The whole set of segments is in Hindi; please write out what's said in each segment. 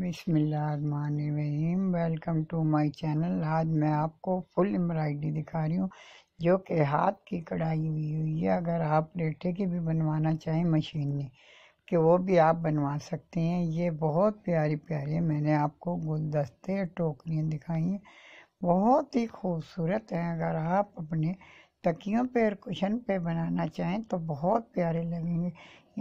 बिसमीम वेलकम टू माय चैनल आज मैं आपको फुल एम्ब्रॉयडरी दिखा रही हूँ जो कि हाथ की कढ़ाई हुई हुई है अगर आप लेठे की भी बनवाना चाहें मशीन में कि वो भी आप बनवा सकते हैं ये बहुत प्यारी प्यारी मैंने आपको गुलदस्ते टोकरियाँ दिखाई हैं बहुत ही खूबसूरत हैं अगर आप अपने तकियों पे और कुशन पे बनाना चाहें तो बहुत प्यारे लगेंगे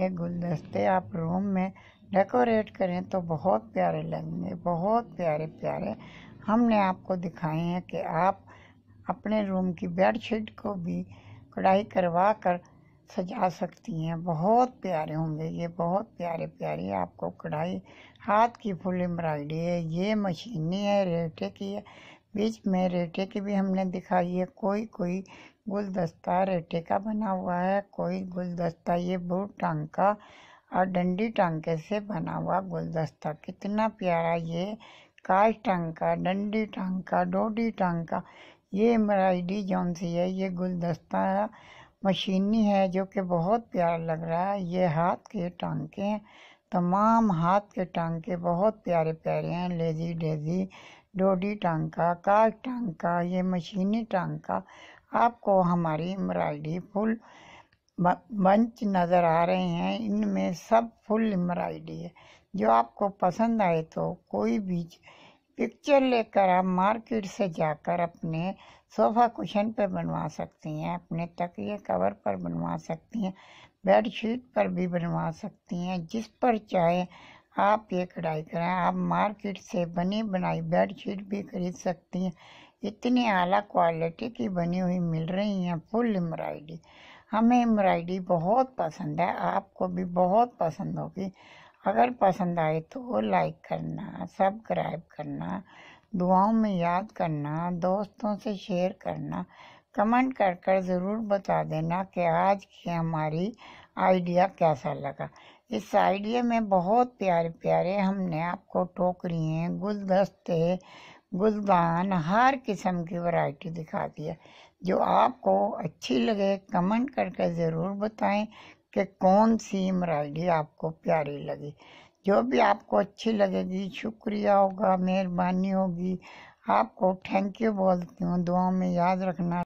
ये गुलदस्ते आप रूम में डेकोरेट करें तो बहुत प्यारे लगेंगे बहुत प्यारे प्यारे हमने आपको दिखाए हैं कि आप अपने रूम की बेडशीट को भी कढ़ाई करवा कर सजा सकती हैं बहुत प्यारे होंगे ये बहुत प्यारे प्यारे आपको कढ़ाई हाथ की फुल एम्ब्रॉयडरी है ये मशीनी है रेटे की है बीच में रेटे की भी हमने दिखाई है कोई कोई गुलदस्ता रेटे का बना हुआ है कोई गुलदस्ता ये बूट टांग का और डंडी टांके से बना हुआ गुलदस्ता कितना प्यारा ये काश टांका डंडी टांका डोडी टांका ये एम्ब्रॉयडरी जौन सी है ये गुलदस्ता मशीनी है जो कि बहुत प्यारा लग रहा है ये हाथ के टांके हैं तमाम हाथ के टांके बहुत प्यारे प्यारे हैं लेजी डेजी डोडी टांका काश टांका ये मशीनी टांका आपको हमारी एम्ब्रॉयडरी फुल मंच नज़र आ रहे हैं इनमें सब फुल एम्ब्रॉयडरी है जो आपको पसंद आए तो कोई भी पिक्चर लेकर आप मार्केट से जाकर अपने सोफ़ा कुशन पर बनवा सकती हैं अपने तकिए कवर पर बनवा सकती हैं बेडशीट पर भी बनवा सकती हैं जिस पर चाहे आप ये कढ़ाई करें आप मार्केट से बनी बनाई बेडशीट भी खरीद सकती हैं इतनी आला क्वालिटी की बनी हुई मिल रही हैं फुल एम्ब्रॉयडरी हमें एम्ब्रॉयडरी बहुत पसंद है आपको भी बहुत पसंद होगी अगर पसंद आए तो लाइक करना सब्सक्राइब करना दुआओं में याद करना दोस्तों से शेयर करना कमेंट कर कर ज़रूर बता देना कि आज की हमारी आइडिया कैसा लगा इस साइड में बहुत प्यारे प्यारे हमने आपको टोकरियाँ गुलदस्ते गुलदान हर किस्म की वैरायटी दिखा दी है जो आपको अच्छी लगे कमेंट करके ज़रूर बताएं कि कौन सी एम्ब्रॉयडरी आपको प्यारी लगी जो भी आपको अच्छी लगेगी शुक्रिया होगा मेहरबानी होगी आपको थैंक यू बोलती हूँ दुआ में याद रखना